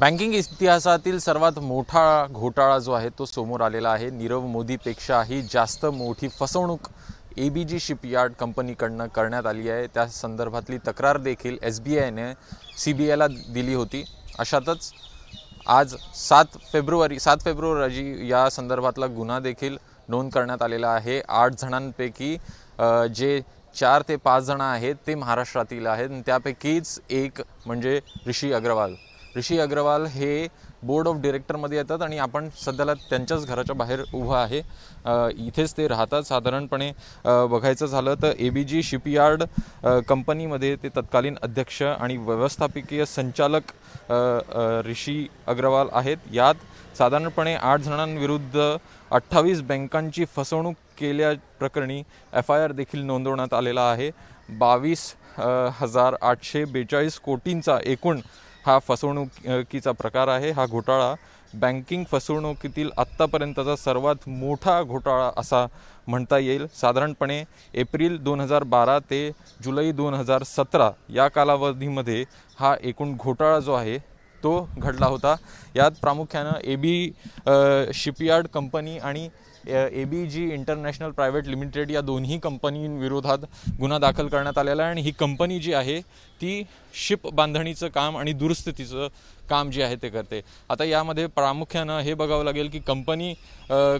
banking इतिहासातील सर्वात मोठा घोटाळा जो आहे तो समोर आलेला आहे नीरव मोदीपेक्षाही जास्त मोठी फसवणूक ए बी जी शिपयार्ड कंपनीकडनं करण्यात आली आहे त्या संदर्भातली तक्रार देखील एस बी आयने सी बी आयला दिली होती अशातच आज सात फेब्रुवारी सात फेब्रुवारी या संदर्भातला गुन्हा देखील नोंद करण्यात आलेला आहे आठ जणांपैकी जे चार ते पाच जण आहेत ते महाराष्ट्रातील आहेत त्यापैकीच एक म्हणजे ऋषी अग्रवाल ऋषी अग्रवाल हे बोर्ड ऑफ डिरेक्टरमध्ये येतात आणि आपण सध्याला त्यांच्याच घराच्या बाहेर उभं आहे इथेच ते राहतात साधारणपणे बघायचं झालं तर ए बी जी शिपयार्ड कंपनीमध्ये ते तत्कालीन अध्यक्ष आणि व्यवस्थापकीय संचालक ऋषी अग्रवाल आहेत यात साधारणपणे आठ जणांविरुद्ध अठ्ठावीस बँकांची फसवणूक केल्या प्रकरणी एफ आय आर देखील नोंदवण्यात आलेला आहे बावीस हजार आठशे बेचाळीस कोटींचा एकूण हा फसवणुकीचा प्रकार आहे हा घोटाळा बँकिंग फसवणुकीतील आत्तापर्यंतचा सर्वात मोठा घोटाळा असा म्हणता येईल साधारणपणे एप्रिल दोन हजार बारा ते जुलै दोन हजार सतरा या कालावधीमध्ये हा एकूण घोटाळा जो आहे तो घडला होता यात प्रामुख्यानं ए बी शिपयार्ड कंपनी आणि A B G international private limited या दोन्ही कंपनींविरोधात गुन्हा दाखल करण्यात आलेला आहे आणि ही कंपनी जी आहे ती शिप बांधणीचं काम आणि दुरुस्तीचं काम जे आहे ते करते आता यामध्ये प्रामुख्यानं हे बघावं लागेल की कंपनी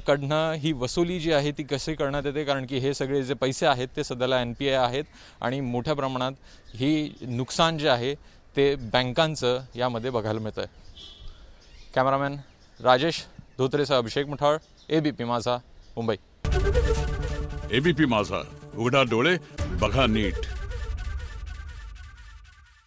कडनं ही वसुली जी आहे ती कशी करण्यात येते कारण की हे सगळे जे पैसे आहेत ते सध्याला एन पी आय आहेत आणि मोठ्या प्रमाणात ही नुकसान जे आहे ते बँकांचं यामध्ये बघायला मिळतं आहे कॅमेरामॅन राजेश धोत्रेसह अभिषेक मुठाळ एबीपी माझा मुंबई एबीपी माझा उघडा डोळे बघा नीट